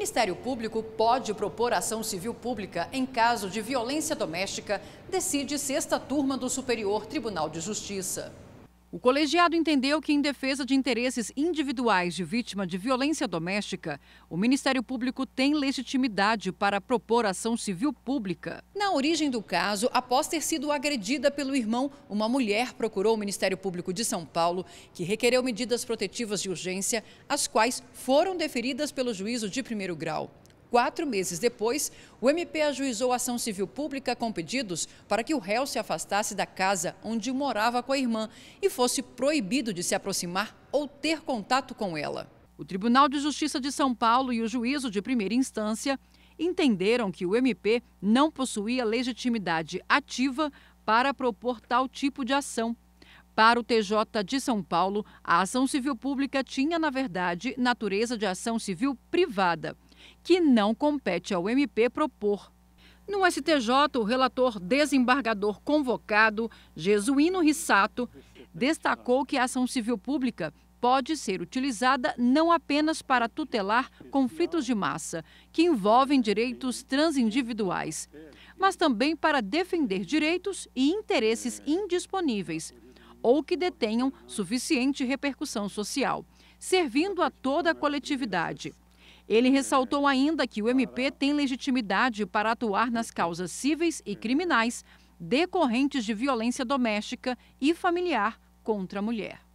Ministério Público pode propor ação civil pública em caso de violência doméstica, decide sexta turma do Superior Tribunal de Justiça. O colegiado entendeu que, em defesa de interesses individuais de vítima de violência doméstica, o Ministério Público tem legitimidade para propor ação civil pública. Na origem do caso, após ter sido agredida pelo irmão, uma mulher procurou o Ministério Público de São Paulo, que requereu medidas protetivas de urgência, as quais foram deferidas pelo juízo de primeiro grau. Quatro meses depois, o MP ajuizou ação civil pública com pedidos para que o réu se afastasse da casa onde morava com a irmã e fosse proibido de se aproximar ou ter contato com ela. O Tribunal de Justiça de São Paulo e o juízo de primeira instância entenderam que o MP não possuía legitimidade ativa para propor tal tipo de ação. Para o TJ de São Paulo, a ação civil pública tinha, na verdade, natureza de ação civil privada que não compete ao MP propor. No STJ, o relator desembargador convocado, Jesuíno Rissato, destacou que a ação civil pública pode ser utilizada não apenas para tutelar conflitos de massa, que envolvem direitos transindividuais, mas também para defender direitos e interesses indisponíveis ou que detenham suficiente repercussão social, servindo a toda a coletividade. Ele ressaltou ainda que o MP tem legitimidade para atuar nas causas cíveis e criminais decorrentes de violência doméstica e familiar contra a mulher.